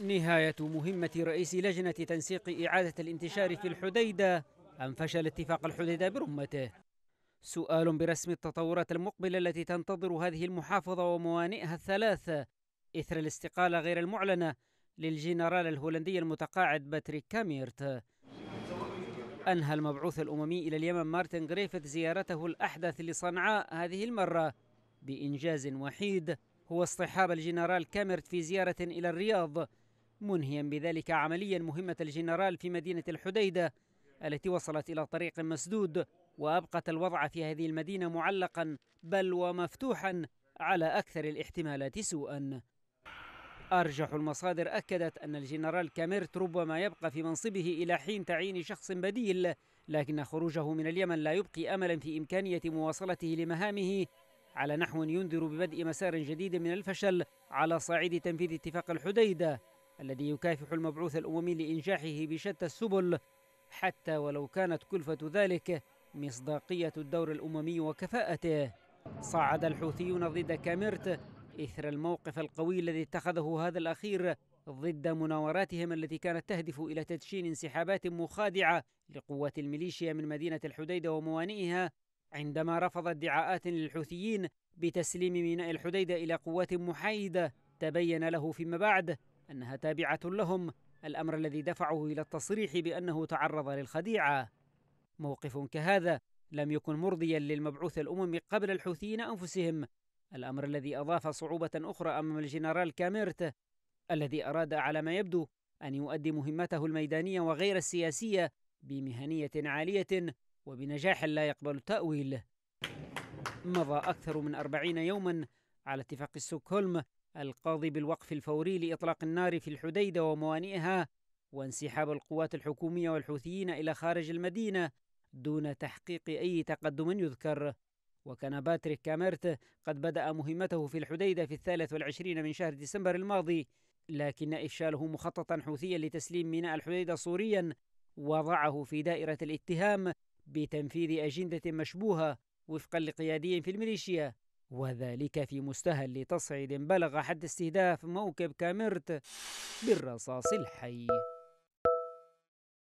نهاية مهمة رئيس لجنة تنسيق إعادة الانتشار في الحديدة أم فشل اتفاق الحديدة برمته سؤال برسم التطورات المقبلة التي تنتظر هذه المحافظة وموانئها الثلاثة إثر الاستقالة غير المعلنة للجنرال الهولندي المتقاعد باتريك كاميرت أنهى المبعوث الأممي إلى اليمن مارتن غريفيث زيارته الأحدث لصنعاء هذه المرة بإنجاز وحيد هو اصطحاب الجنرال كامرت في زيارة إلى الرياض منهيا بذلك عمليا مهمة الجنرال في مدينة الحديدة التي وصلت إلى طريق مسدود وأبقت الوضع في هذه المدينة معلقا بل ومفتوحا على أكثر الاحتمالات سوءا أرجح المصادر أكدت أن الجنرال كاميرت ربما يبقى في منصبه إلى حين تعيين شخص بديل لكن خروجه من اليمن لا يبقي أملا في إمكانية مواصلته لمهامه على نحو ينذر ببدء مسار جديد من الفشل على صعيد تنفيذ اتفاق الحديدة الذي يكافح المبعوث الأممي لإنجاحه بشتى السبل حتى ولو كانت كلفة ذلك مصداقية الدور الأممي وكفاءته صعد الحوثيون ضد كاميرت إثر الموقف القوي الذي اتخذه هذا الأخير ضد مناوراتهم التي كانت تهدف إلى تدشين انسحابات مخادعة لقوات الميليشيا من مدينة الحديدة وموانئها عندما رفض ادعاءات للحوثيين بتسليم ميناء الحديدة إلى قوات محايدة تبين له فيما بعد أنها تابعة لهم الأمر الذي دفعه إلى التصريح بأنه تعرض للخديعة موقف كهذا لم يكن مرضيا للمبعوث الأممي قبل الحوثيين أنفسهم الأمر الذي أضاف صعوبة أخرى أمام الجنرال كاميرت الذي أراد على ما يبدو أن يؤدي مهمته الميدانية وغير السياسية بمهنية عالية وبنجاح لا يقبل تأويله مضى أكثر من أربعين يوما على اتفاق ستوكهولم القاضي بالوقف الفوري لإطلاق النار في الحديدة وموانئها وانسحاب القوات الحكومية والحوثيين إلى خارج المدينة دون تحقيق أي تقدم يذكر وكان باتريك كاميرت قد بدأ مهمته في الحديدة في الثالث والعشرين من شهر ديسمبر الماضي لكن إفشاله مخططا حوثيا لتسليم ميناء الحديدة صوريا وضعه في دائرة الاتهام بتنفيذ أجندة مشبوهة وفقا لقيادي في الميليشيا وذلك في مستهل لتصعيد بلغ حد استهداف موكب كاميرت بالرصاص الحي